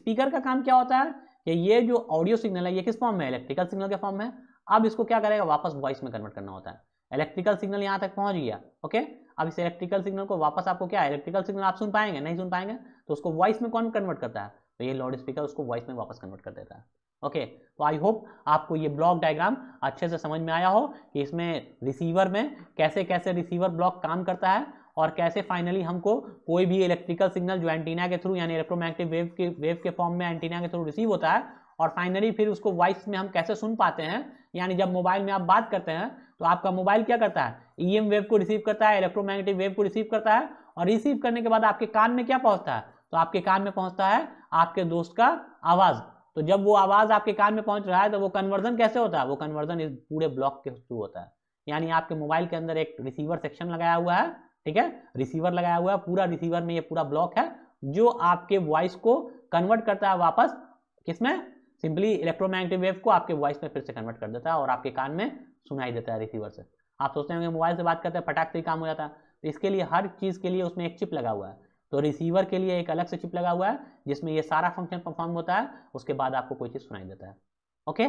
स्पीकर का काम क्या होता है कि ये जो ऑडियो सिग्नल है ये किस फॉर्म में इलेक्ट्रिकल सिग्नल के फॉर्म में अब इसको क्या करेगा वापस वॉइस में कन्वर्ट करना होता है इलेक्ट्रिकल सिग्नल यहाँ तक पहुंच गया ओके अब इस इलेक्ट्रिकल सिग्नल को वापस आपको क्या इलेक्ट्रिकल सिग्नल आप सुन पाएंगे नहीं सुन पाएंगे तो उसको वॉइस में कौन कन्वर्ट करता है तो ये लाउड स्पीकर उसको वॉइस में वापस कन्वर्ट कर देता है ओके तो आई होप आपको ये ब्लॉक डायग्राम अच्छे से समझ में आया हो कि इसमें रिसीवर में कैसे कैसे रिसीवर ब्लॉक काम करता है और कैसे फाइनली हमको कोई भी इलेक्ट्रिकल सिग्नल जो एंटीना के थ्रू यानी इलेक्ट्रोमैग्नेटिक वेव के वेव के फॉर्म में एंटीना के थ्रू रिसीव होता है और फाइनली फिर उसको वॉइस में हम कैसे सुन पाते हैं यानी जब मोबाइल में आप बात करते हैं तो आपका मोबाइल क्या करता है ईएम e वेव को रिसीव करता है इलेक्ट्रोमैग्नेटिक वेव को रिसीव करता है और रिसीव करने के बाद आपके कान में क्या पहुंचता है तो आपके कान में पहुंचता है आपके दोस्त का आवाज़ तो जब वो आवाज़ आपके कान में पहुंच रहा है तो वो कन्वर्जन कैसे होता है वो कन्वर्जन इस पूरे ब्लॉक के थ्रू होता है यानी आपके मोबाइल के अंदर एक रिसीवर सेक्शन लगाया हुआ है ठीक है रिसीवर लगाया हुआ है पूरा रिसीवर में ये पूरा ब्लॉक है जो आपके वॉइस को कन्वर्ट करता है वापस किसमें सिंपली इलेक्ट्रोमैग्नेटिक वेव को आपके वॉइस में फिर से कन्वर्ट कर देता है और आपके कान में सुनाई देता है रिसीवर से आप सोचते होंगे मोबाइल से बात करते हैं फटाक से ही काम हो जाता है तो इसके लिए हर चीज़ के लिए उसमें एक चिप लगा हुआ है तो रिसीवर के लिए एक अलग से चिप लगा हुआ है जिसमें ये सारा फंक्शन परफॉर्म होता है उसके बाद आपको कोई चीज़ सुनाई देता है ओके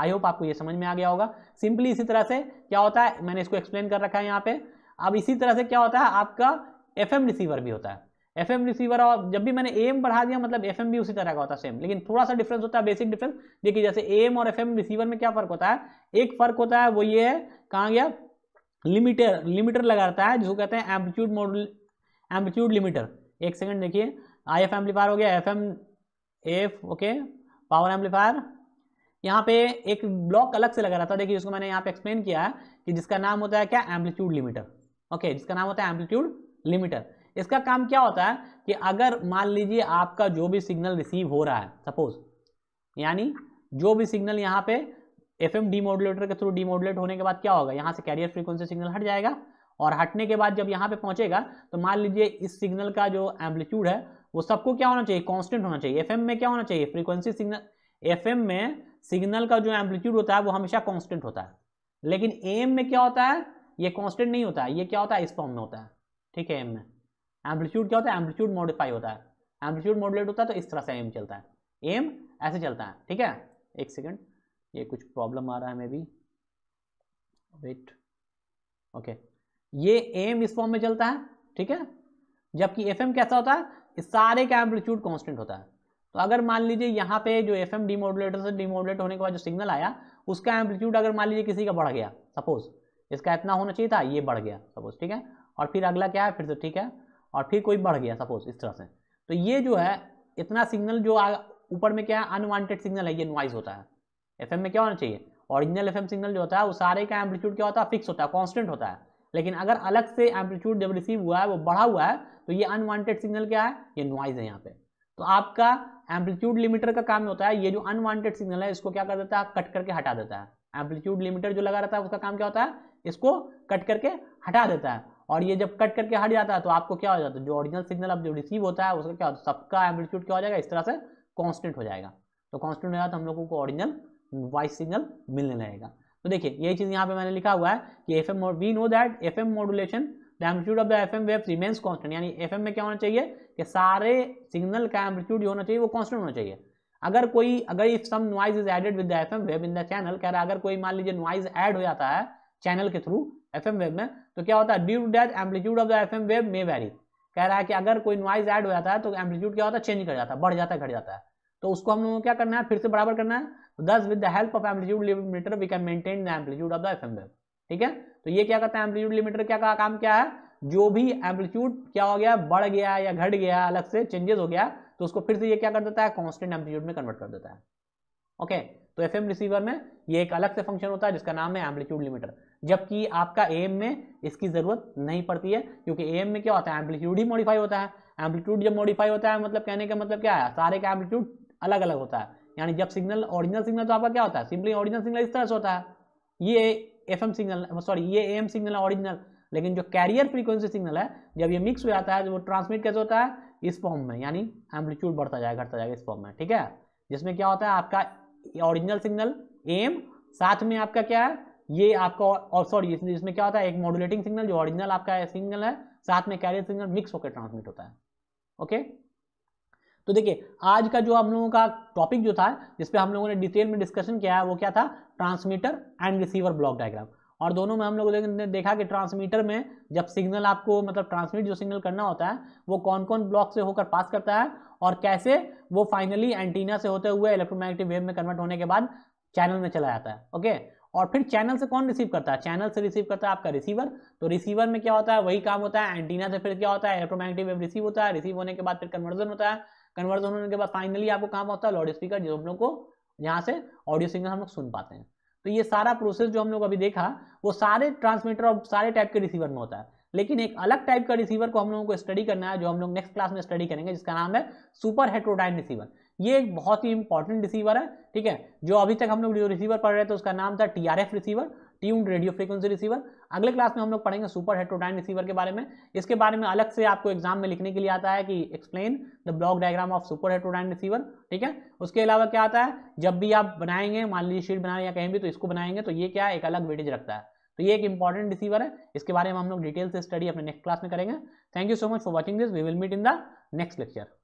आई होप आपको ये समझ में आ गया होगा सिंपली इसी तरह से क्या होता है मैंने इसको एक्सप्लेन कर रखा है यहाँ पे अब इसी तरह से क्या होता है आपका एफ रिसीवर भी होता है एफ एम रिसीवर और जब भी मैंने एम बढ़ा दिया मतलब एफ एम भी उसी तरह का होता है सेम लेकिन थोड़ा सा डिफरेंस होता है बेसिक डिफरेंस देखिए जैसे एम और एफ एम रिसीवर में क्या फर्क होता है एक फर्क होता है वो ये है कहाँ गया लिमिटर लिमिटर लगाता है जिसको कहते हैं एम्पलीट्यूड मॉडल एम्पलीट्यूड लिमिटर एक सेकंड देखिए आई एफ एम्पलीफायर हो गया F M F okay power amplifier यहाँ पे एक ब्लॉक अलग से लगा रहा था देखिए इसको मैंने यहाँ पे एक्सप्लेन किया है कि जिसका नाम होता है क्या एम्पलीट्यूड लिमिटर ओके जिसका नाम होता है एम्पलीट्यूड लिमिटर इसका काम क्या होता है कि अगर मान लीजिए आपका जो भी सिग्नल रिसीव हो रहा है सपोज यानी जो भी सिग्नल यहाँ पे एफ एम डीमोडुलेटर के थ्रू डीमोडुलेट होने के बाद क्या होगा यहाँ से कैरियर फ्रीक्वेंसी सिग्नल हट जाएगा और हटने के बाद जब यहाँ पे पहुंचेगा तो मान लीजिए इस सिग्नल का जो एम्पलीट्यूड है वो सबको क्या होना चाहिए कांस्टेंट होना चाहिए एफएम में क्या होना चाहिए फ्रीक्वेंसी सिग्नल एफएम में सिग्नल का जो एम्पलीट्यूड होता है वो हमेशा कांस्टेंट होता है लेकिन एम में क्या होता है ये कॉन्स्टेंट नहीं होता है ये क्या होता है इस फॉर्म में होता है ठीक है एम में एम्पलीट्यूड क्या होता है एम्पलीट्यूड मॉडिफाई होता है एम्पलीट्यूड मॉडुलेट होता है तो इस तरह से एम चलता है एम ऐसे चलता है ठीक है एक सेकेंड ये कुछ प्रॉब्लम आ रहा है मे बी वेट ओके ये एम इस फॉर्म में चलता है ठीक है जबकि एफ कैसा होता है सारे का एम्पलीट्यूड कॉन्स्टेंट होता है तो अगर मान लीजिए यहाँ पे जो एफ एम डिमोडुलेटर से डिमोडुलेट होने के बाद जो सिग्नल आया उसका एम्पलीट्यूड अगर मान लीजिए किसी का बढ़ गया सपोज इसका इतना होना चाहिए था ये बढ़ गया सपोज ठीक है और फिर अगला क्या है फिर से ठीक है और फिर कोई बढ़ गया सपोज इस तरह से तो ये जो है इतना सिग्नल जो ऊपर में क्या है अनवांटेड सिग्नल है ये नॉइज होता है एफ में क्या होना चाहिए ऑरिजिनल एफ सिग्नल जो होता है वो सारे का एम्पलीट्यूड क्या होता है फिक्स होता है कॉन्स्टेंट होता है लेकिन अगर अलग से एम्पलीट्यूड जब रिसीव हुआ है वो बढ़ा हुआ है तो ये अनवांटेड सिग्नल क्या है ये नॉइज है यहाँ पे तो आपका एम्पलीट्यूड लिमिटर का काम होता है ये जो अनवांटेड सिग्नल है इसको क्या कर देता है कट करके हटा देता है एम्पलीट्यूड लिमिटर जो लगा रहता है उसका काम क्या होता है इसको कट करके हटा देता है और ये जब कट करके हट जाता है तो आपको क्या हो जाता है जो ओरिजिनल सिग्नल अब जो रिसीव होता है उसका क्या होता है सबका एम्पलीट्यूड क्या हो जाएगा इस तरह से कॉन्स्टेंट हो जाएगा तो कॉन्स्टेंट हो जाएगा तो हम लोगों को ओरिजिनल वॉइस सिग्नल मिलने लगेगा तो देखिए यही चीज़ यहाँ पे मैंने लिखा हुआ है कि F M we know that F M modulation the amplitude of the F M wave remains constant यानी एफ एम में क्या होना चाहिए कि सारे सिग्नल का एम्पलीट्यूड होना चाहिए वो कॉन्स्टेंट होना चाहिए अगर कोई अगर if some noise is added with the F M wave in the channel कह रहा है अगर कोई मान लीजिए नॉइज एड हो जाता है चैनल के थ्रू एफ एम वेव में तो क्या होता है due to that amplitude of the F M wave may vary कह रहा है कि अगर कोई नॉइज ऐड हो जाता है तो एम्पलीट्यूड क्या होता है चेंज कर जाता है बढ़ जाता है घट जाता है तो उसको हम लोगों को क्या करना है फिर से बराबर करना है तो thus with the help of amplitude limiter we can maintain the amplitude of the F ठीक है तो ये क्या करता है एम्पलीट्यूड लिमिटर क्या का काम क्या है जो भी एम्पलीट्यूड क्या हो गया बढ़ गया या घट गया अलग से चेंजेस हो गया तो उसको फिर से ये क्या कर देता है कॉन्स्टेंट एम्पलीट्यूड में कन्वर्ट कर देता है ओके तो एफ रिसीवर में ये एक अलग से फंक्शन होता है जिसका नाम है एम्पलीट्यूड लिमिटर जबकि आपका एम में इसकी ज़रूरत नहीं पड़ती है क्योंकि एम में क्या होता है एम्पलीट्यूड ही मॉडिफाई होता है एम्पलीट्यूड जब मॉडिफाई होता है मतलब कहने का मतलब क्या है सारे का एम्पलीट्यूड अलग अलग होता है यानी जब सिग्नल ओरिजिनल सिग्नल तो आपका क्या होता है सिंपली ओरिजिनल सिग्नल इस तरह से होता है ये एफ सिग्नल सॉरी ये एम सिग्नल ओरिजिनल लेकिन जो कैरियर फ्रीक्वेंसी सिग्नल है जब ये मिक्स हो जाता है तो वो ट्रांसमिट कैसे होता है इस फॉर्म में यानी एम्पलीट्यूड बढ़ता जाएगा घटता जाएगा इस फॉर्म में ठीक है जिसमें क्या होता है आपका ओरिजिनल सिग्नल एम साथ में आपका क्या है ये आपका और सॉरी इसमें क्या होता है एक मॉडुलेटिंग सिग्नल जो ओरिजिनल आपका सिग्नल है साथ में कैरियर सिग्नल मिक्स होकर ट्रांसमिट होता है ओके तो देखिए आज का जो हम लोगों का टॉपिक जो था जिसपे हम लोगों ने डिटेल में डिस्कशन किया है वो क्या था transmitter and receiver block diagram और दोनों में हम लोगों ने देखा कि ट्रांसमीटर में जब सिग्नल आपको मतलब ट्रांसमिट जो सिग्नल करना होता है वो कौन कौन ब्लॉक से होकर पास करता है और कैसे वो फाइनली एंटीना से होते हुए इलेक्ट्रोमैग्नेटिक वेव में कन्वर्ट होने के बाद चैनल में चला जाता है ओके और फिर चैनल से कौन रिसीव करता है चैनल से रिसीव करता है आपका रिसीवर तो रिसीवर में क्या होता है वही काम होता है एंटीना से फिर क्या होता है इलेक्ट्रोमैग्नेटिक वेव रिसीव होता है रिसीव होने के बाद फिर कन्वर्जन होता है कन्वर्जन होने के बाद फाइनली आपको कहाँ पहुँचता है लाउड स्पीकर जो हम लोग को यहाँ से ऑडियो सिग्नल हम लोग सुन पाते हैं तो ये सारा प्रोसेस जो हम लोग अभी देखा वो सारे ट्रांसमीटर और सारे टाइप के रिसीवर में होता है लेकिन एक अलग टाइप का रिसीवर को हम लोगों को स्टडी करना है जो हम लोग नेक्स्ट क्लास में स्टडी करेंगे जिसका नाम है सुपर हेट्रोडाइन रिसीवर ये एक बहुत ही इंपॉर्टेंट रिसीवर है ठीक है जो अभी तक हम लोग जो रिसीवर पढ़ रहे थे उसका नाम था T receiver tuned radio frequency receiver अगले क्लास में हम लोग पढ़ेंगे सुपर हेट्रोटाइन रिसीवर के बारे में इसके बारे में अलग से आपको एग्जाम में लिखने के लिए आता है कि explain the block diagram of super heterodyne receiver ठीक है उसके अलावा क्या आता है जब भी आप बनाएंगे मान लीजिए शीट बनाए या कहीं भी तो इसको बनाएंगे तो ये क्या है एक अलग वेटेज रखता है तो ये एक इंपॉर्टेंट रिसीवर है इसके बारे में हम लोग डिटेल से स्टडी अपने नेक्स्ट क्लास में करेंगे thank you so much for watching this we will meet in the next lecture